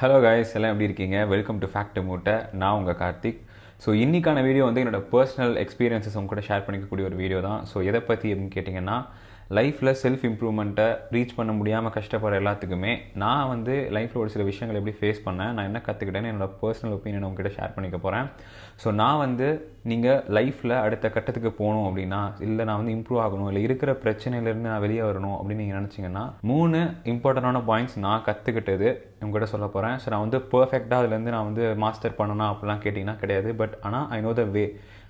hello guys எல்லாம் எப்படி இருக்கீங்க வெல்கம் டு ஃபேக்ட் மூட்டை நான் உங்கள் கார்த்திக் ஸோ இன்றைக்கான வீடியோ வந்து என்னோடய பர்சனல் எக்ஸ்பீரியன்ஸஸ் உங்க கூட ஷேர் பண்ணிக்கக்கூடிய ஒரு வீடியோ தான் ஸோ எதை பற்றி எப்படின்னு கேட்டிங்கன்னா லைஃப்பில் செல்ஃப் இம்ப்ரூவ்மெண்ட்டை ரீச் பண்ண முடியாமல் கஷ்டப்படுற எல்லாத்துக்குமே நான் வந்து லைஃப்பில் ஒரு சில விஷயங்கள் எப்படி ஃபேஸ் பண்ணேன் நான் என்ன கற்றுக்கிட்டேன்னு என்னோடய பர்சனல் ஒப்பீனியன் உங்ககிட்ட ஷேர் பண்ணிக்க போகிறேன் ஸோ நான் வந்து நீங்கள் லைஃப்பில் அடுத்த கட்டத்துக்கு போகணும் அப்படின்னா இல்லை நான் வந்து இம்ப்ரூவ் ஆகணும் இல்லை இருக்கிற பிரச்சனையிலேருந்து நான் வெளியே வரணும் அப்படின்னு நீங்கள் நினச்சிங்கன்னா மூணு இம்பார்ட்டண்டான பாயிண்ட்ஸ் நான் கற்றுக்கிட்டது உங்ககிட்ட சொல்ல போகிறேன் ஸோ நான் வந்து பர்ஃபெக்டாக அதுலேருந்து நான் வந்து மாஸ்டர் பண்ணணும் அப்படிலாம் கேட்டிங்கன்னா கிடையாது பட் ஆனால் ஐ நோ த வே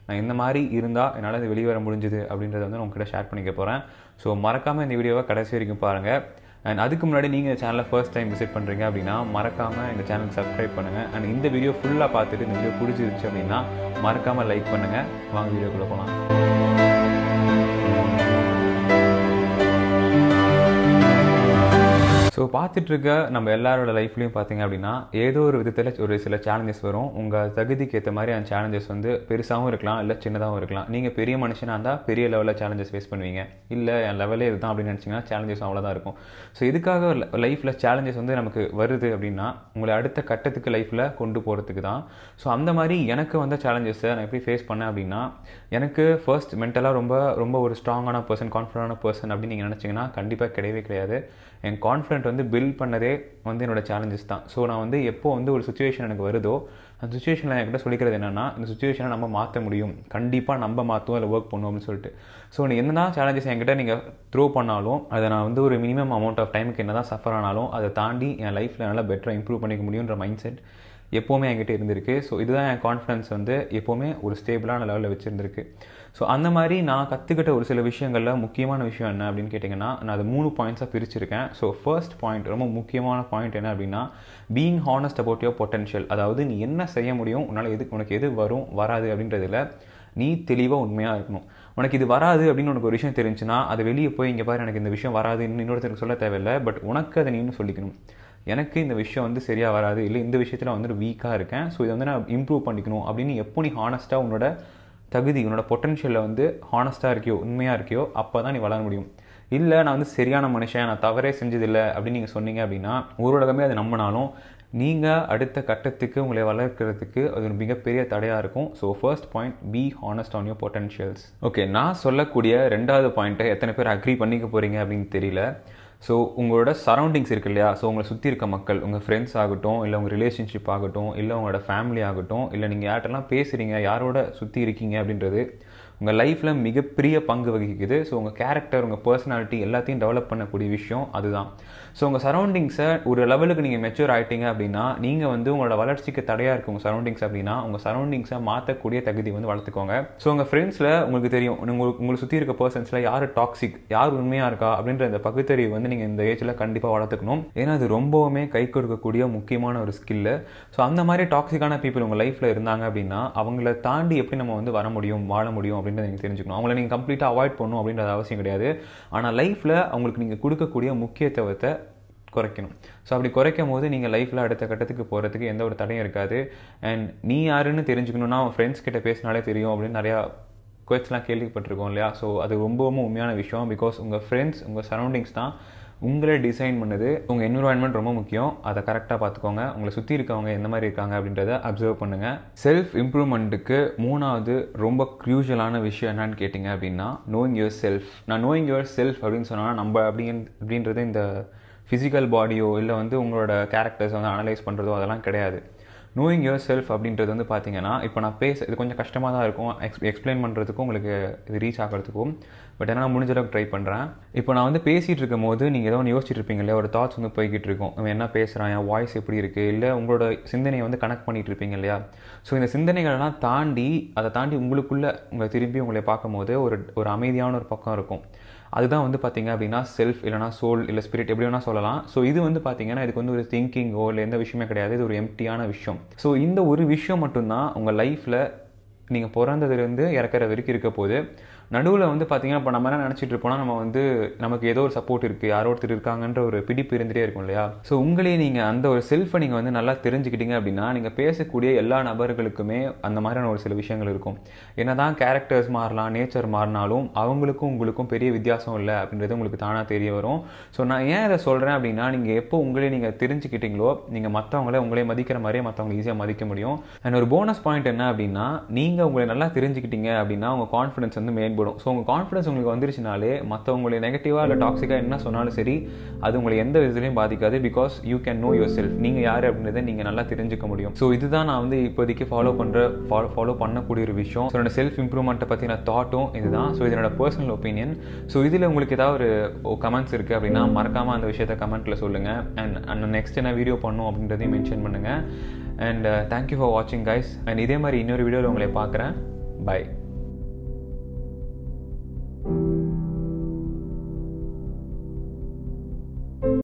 நான் இந்த மாதிரி இருந்தால் என்னால் இது வெளியே வர முடிஞ்சுது அப்படின்றத வந்து நான் உங்ககிட்ட ஷேர் பண்ணிக்க போகிறேன் ஸோ மறக்காமல் இந்த வீடியோவை கடைசி வரைக்கும் பாருங்கள் அண்ட் அதுக்கு முன்னாடி நீங்கள் இந்த சேனலை ஃபர்ஸ்ட் டைம் விசிட் பண்ணுறீங்க அப்படின்னா மறக்காமல் இந்த சேனலுக்கு சப்ஸ்கிரைப் பண்ணுங்கள் அண்ட் இந்த வீடியோ ஃபுல்லாக பார்த்துட்டு இந்த வீடியோ பிடிச்சிருச்சு அப்படின்னா மறக்காமல் லைக் பண்ணுங்கள் வாங்க வீடியோக்குள்ளே போகலாம் பார்த்துட்ருக்க நம்ம எல்லாரோட லைஃப்லையும் பார்த்தீங்க அப்படின்னா ஏதோ ஒரு விதத்தில் ஒரு சில சேலஞ்சஸ் வரும் உங்கள் தகுதிக்கு ஏற்ற மாதிரி அந்த சேலஞ்சஸ் வந்து பெருசாகவும் இருக்கலாம் இல்லை சின்னதாகவும் இருக்கலாம் நீங்கள் பெரிய மனுஷனாக இருந்தால் பெரிய லெவலில் சேலஞ்சஸ் ஃபேஸ் பண்ணுவீங்க இல்லை என் லெவலே இதுதான் அப்படின்னு நினச்சிங்கன்னா சேலஞ்சஸ் அவ்வளோதான் இருக்கும் ஸோ இதுக்காக லைஃப்பில் சேலஞ்சஸ் வந்து நமக்கு வருது அப்படின்னா உங்களை அடுத்த கட்டத்துக்கு லைஃப்பில் கொண்டு போகிறதுக்கு தான் ஸோ அந்த மாதிரி எனக்கு வந்த சேலஞ்சஸை நான் எப்படி ஃபேஸ் பண்ணேன் அப்படின்னா எனக்கு ஃபர்ஸ்ட் மென்டலாக ரொம்ப ரொம்ப ஒரு ஸ்ட்ராங்கான பர்சன் கான்ஃபிடண்டான பர்சன் அப்படின்னு நீங்கள் நினச்சிங்கன்னா கண்டிப்பாக கிடையவே கிடையாது என் கான்ஃபிடென்ட் வந்து பில்ட் பண்ணதே வந்து என்னோடய சேலஞ்சஸ் தான் ஸோ நான் வந்து எப்போ வந்து ஒரு சுச்சுவேஷன் எனக்கு வருதோ அந்த சுச்சுவேஷனில் என்கிட்ட சொல்லிக்கிறது என்னென்னா இந்த சுச்சுவேஷனை நம்ம மாற்ற முடியும் கண்டிப்பாக நம்ம மாற்றுவோம் இல்லை ஒர்க் பண்ணுவோம் அப்படின்னு சொல்லிட்டு ஸோ நீங்கள் என்ன சேலஞ்சஸ் என்கிட்ட நீங்கள் த்ரோ பண்ணாலும் அதை நான் வந்து ஒரு மினிமம் அமௌண்ட் ஆஃப் டைமுக்கு என்ன தான் சஃபர் ஆனாலும் அதை தாண்டி என் லைஃப்பில் நல்லா பெட்டராக இம்ப்ரூவ் பண்ணிக்க முடியுன்ற மைண்ட் செட் எப்போவுமே என்கிட்ட இருந்திருக்கு ஸோ இதுதான் என் கான்ஃபிடன்ஸ் வந்து எப்போவுமே ஒரு ஸ்டேபிளான லெவலில் வச்சுருந்துருக்கு ஸோ அந்த மாதிரி நான் கற்றுக்கிட்ட ஒரு சில விஷயங்களில் முக்கியமான விஷயம் என்ன அப்படின்னு கேட்டிங்கன்னா நான் அதை மூணு பாயிண்ட்ஸாக பிரிச்சிருக்கேன் ஸோ ஃபர்ஸ்ட் பாயிண்ட் ரொம்ப முக்கியமான பாயிண்ட் என்ன அப்படின்னா being honest about your potential அதாவது நீ என்ன செய்ய முடியும் உன்னால் எது உனக்கு எது வரும் வராது அப்படின்றதில் நீ தெளிவாக உண்மையாக இருக்கணும் உனக்கு இது வராது அப்படின்னு உனக்கு ஒரு விஷயம் தெரிஞ்சுன்னா அது வெளியே போய் இங்கே பாரு எனக்கு இந்த விஷயம் வராது இன்னொருத்தருக்கு சொல்ல தேவையில்லை பட் உனக்கு அதை நீ சொல்லிக்கணும் எனக்கு இந்த விஷயம் வந்து சரியாக வராது இல்லை இந்த விஷயத்தில் வந்துட்டு வீக்காக இருக்கேன் ஸோ இதை வந்து நான் இம்ப்ரூவ் பண்ணிக்கணும் அப்படின்னு எப்போ நீ ஹானஸ்ட்டாக உன்னோட தகுதி உன்னோட பொட்டன்ஷியலில் வந்து ஹானஸ்ட்டாக இருக்கியோ உண்மையாக இருக்கியோ அப்போ தான் நீ வளர முடியும் இல்லை நான் வந்து சரியான மனுஷன் நான் தவறே செஞ்சதில்லை அப்படின்னு நீங்கள் சொன்னீங்க அப்படின்னா ஒரு உலகமே அதை நம்பினாலும் நீங்கள் அடுத்த கட்டத்துக்கு உங்களை வளர்க்குறதுக்கு அது ஒரு மிகப்பெரிய தடையாக இருக்கும் so first point be honest on your potentials okay நான் சொல்லக்கூடிய ரெண்டாவது பாயிண்ட்டை எத்தனை பேர் அக்ரி பண்ணிக்க போகிறீங்க அப்படின்னு தெரியல ஸோ உங்களோட சரௌண்டிங்ஸ் இருக்குது இல்லையா ஸோ உங்களை சுற்றி இருக்க மக்கள் உங்கள் ஃப்ரெண்ட்ஸ் ஆகட்டும் இல்லை உங்கள் ரிலேஷன்ஷிப் ஆகட்டும் இல்லை உங்களோட ஃபேமிலி ஆகட்டும் இல்லை நீங்கள் யார்கிட்டலாம் பேசுகிறீங்க யாரோட சுற்றி இருக்கீங்க அப்படின்றது உங்கள் லைஃப்பில் மிகப்பெரிய பங்கு வகிக்குது ஸோ உங்கள் கேரக்டர் உங்கள் பர்சனாலிட்டி எல்லாத்தையும் டெவலப் பண்ணக்கூடிய விஷயம் அதுதான் ஸோ உங்கள் சரௌண்டிங்ஸை ஒரு லெவலுக்கு நீங்கள் மெச்சூர் ஆகிட்டீங்க அப்படின்னா நீங்கள் வந்து உங்களோட வளர்ச்சிக்கு தடையாக இருக்கும் உங்கள் சரௌண்டிங்ஸ் அப்படின்னா உங்கள் சரௌண்டிங்ஸை மாற்றக்கூடிய தகுதி வந்து வளர்த்துக்கோங்க ஸோ உங்கள் ஃப்ரெண்ட்ஸில் உங்களுக்கு தெரியும் உங்களுக்கு உங்களை சுற்றி இருக்க பர்சன்ஸில் யார் டாக்ஸிக் யார் உண்மையாக இருக்கா அப்படின்ற இந்த பகுத்தறிவு வந்து நீங்கள் இந்த ஏஜில் கண்டிப்பாக வளர்த்துக்கணும் ஏன்னா அது ரொம்பவுமே கை கொடுக்கக்கூடிய முக்கியமான ஒரு ஸ்கில்லு ஸோ அந்த மாதிரி டாக்ஸிக்கான பீப்புள் உங்கள் லைஃப்பில் இருந்தாங்க அப்படின்னா அவங்கள தாண்டி எப்படி நம்ம வந்து வர முடியும் வாழ முடியும் அப்படின்றத நீங்கள் தெரிஞ்சுக்கணும் அவங்கள நீங்கள் கம்ப்ளீட்டாக அவாய்ட் பண்ணணும் அப்படின்றது அவசியம் கிடையாது ஆனால் லைஃப்பில் அவங்களுக்கு நீங்கள் கொடுக்கக்கூடிய முக்கியத்துவத்தை குறைக்கணும் ஸோ அப்படி குறைக்கும் போது நீங்கள் லைஃப்பில் அடுத்த கட்டத்துக்கு போகிறதுக்கு எந்த ஒரு தடையும் இருக்காது அண்ட் நீ யாருன்னு தெரிஞ்சுக்கணுன்னா அவன் ஃப்ரெண்ட்ஸ் கிட்ட பேசினாலே தெரியும் அப்படின்னு நிறையா கொஸ்ட்லாம் கேள்விப்பட்டிருக்கோம் இல்லையா ஸோ அது ரொம்பவும் உண்மையான விஷயம் பிகாஸ் உங்கள் ஃப்ரெண்ட்ஸ் உங்கள் சரௌண்டிங்ஸ் தான் உங்களே டிசைன் பண்ணுது உங்கள் என்விரான்மெண்ட் ரொம்ப முக்கியம் அதை கரெக்டாக பார்த்துக்கோங்க உங்களை சுற்றி இருக்கவங்க எந்த மாதிரி இருக்காங்க அப்படின்றத அப்சர்வ் பண்ணுங்கள் செல்ஃப் இம்ப்ரூவ்மெண்ட்டுக்கு மூணாவது ரொம்ப க்ரூஷியலான விஷயம் என்னன்னு கேட்டிங்க அப்படின்னா நோயிங் யுவர் செல்ஃப் நான் நோயிங் யுவர் செல்ஃப் அப்படின்னு சொன்னால் நம்ம அப்படின் அப்படின்றது இந்த ஃபிசிக்கல் பாடியோ இல்லை வந்து உங்களோட கேரக்டர்ஸ் வந்து அனலைஸ் பண்ணுறதோ அதெல்லாம் கிடையாது நோயிங் யுவர் செல்ஃப் அப்படின்றது வந்து பார்த்தீங்கன்னா இப்போ நான் பேச இது கொஞ்சம் கஷ்டமாக தான் இருக்கும் எக்ஸ் எக்ஸ்பிளைன் பண்ணுறதுக்கும் உங்களுக்கு இது ரீச் ஆகிறதுக்கும் பட் ஏன்னா முடிஞ்ச அளவுக்கு ட்ரை பண்ணுறேன் இப்போ நான் வந்து பேசிகிட்டு இருக்கும் போது நீங்கள் ஏதோ ஒன்று யோசிச்சுட்டு இருப்பீங்க இல்லையா ஒரு தாட்ஸ் வந்து போய்கிட்டு இருக்கும் அவன் என்ன பேசுகிறான் என் வாய்ஸ் எப்படி இருக்குது இல்லை உங்களோட சிந்தனையை வந்து கனெக்ட் பண்ணிகிட்டு இருப்பீங்க இல்லையா ஸோ இந்த சிந்தனைகள்லாம் தாண்டி அதை தாண்டி உங்களுக்குள்ளே உங்களை திரும்பி உங்களை பார்க்கும்போது ஒரு ஒரு அமைதியான ஒரு பக்கம் இருக்கும் அதுதான் வந்து பார்த்திங்க அப்படின்னா செல்ஃப் இல்லைனா சோல் இல்லை ஸ்பிரிட் எப்படி வேணால் சொல்லலாம் ஸோ இது வந்து பார்த்திங்கன்னா இதுக்கு வந்து ஒரு திங்கிங்கோ இல்லை எந்த விஷயமே கிடையாது இது ஒரு எம்டியான விஷயம் ஸோ இந்த ஒரு விஷயம் மட்டும்தான் உங்கள் லைஃப்பில் நீங்கள் பிறந்ததுலேருந்து இறக்குற வரைக்கும் இருக்க போது நடுவில் வந்து பார்த்திங்கன்னா இப்போ நம்ம என்ன நினச்சிட்டு இருப்போம்னா நம்ம வந்து நமக்கு ஏதோ ஒரு சப்போர்ட் இருக்குது யாரோ ஒருத்தர் இருக்காங்கன்ற ஒரு பிடிப்பு இருந்துகிட்டே இருக்கும் இல்லையா ஸோ உங்களையே நீங்கள் அந்த ஒரு செல்ஃபை நீங்கள் வந்து நல்லா தெரிஞ்சுக்கிட்டீங்க அப்படின்னா நீங்கள் பேசக்கூடிய எல்லா நபர்களுக்குமே அந்த மாதிரியான ஒரு சில விஷயங்கள் இருக்கும் என்ன தான் கேரக்டர்ஸ் மாறலாம் நேச்சர் மாறினாலும் அவங்களுக்கும் உங்களுக்கும் பெரிய வித்தியாசம் இல்லை அப்படின்றது உங்களுக்கு தானாக தெரிய வரும் ஸோ நான் ஏன் இதை சொல்கிறேன் அப்படின்னா நீங்கள் எப்போ உங்களே நீங்கள் தெரிஞ்சுக்கிட்டீங்களோ நீங்கள் மற்றவங்கள உங்களே மதிக்கிற மாதிரியே மற்றவங்களை ஈஸியாக மதிக்க முடியும் அண்ட் ஒரு போனஸ் பாயிண்ட் என்ன அப்படின்னா நீங்கள் உங்களை நல்லா தெரிஞ்சுக்கிட்டீங்க அப்படின்னா உங்கள் கான்ஃபிடன்ஸ் வந்து மேம் மேம்படும் ஸோ உங்கள் கான்ஃபிடன்ஸ் உங்களுக்கு வந்துருச்சுனாலே மற்றவங்களை நெகட்டிவாக இல்லை டாக்ஸிக்காக என்ன சொன்னாலும் சரி அது உங்களை எந்த விதத்துலையும் பாதிக்காது because you can know yourself நீங்கள் யார் அப்படின்றத நீங்கள் நல்லா தெரிஞ்சுக்க முடியும் ஸோ இதுதான் நான் வந்து இப்போதைக்கு ஃபாலோ பண்ணுற ஃபாலோ ஃபாலோ பண்ணக்கூடிய ஒரு விஷயம் ஸோ என்னோட செல்ஃப் இம்ப்ரூவ்மெண்ட்டை பற்றின தாட்டும் இதுதான் ஸோ இதனோட பர்சனல் ஒப்பீனியன் ஸோ இதில் உங்களுக்கு ஏதாவது ஒரு கமெண்ட்ஸ் இருக்குது அப்படின்னா மறக்காமல் அந்த விஷயத்த கமெண்ட்டில் சொல்லுங்கள் அண்ட் அண்ட் நெக்ஸ்ட் என்ன வீடியோ பண்ணும் அப்படின்றதையும் மென்ஷன் பண்ணுங்கள் அண்ட் தேங்க்யூ ஃபார் வாட்சிங் கைஸ் அண்ட் இதே மாதிரி இன்னொரு வீடியோவில் உங்களை பார்க்குறேன் பை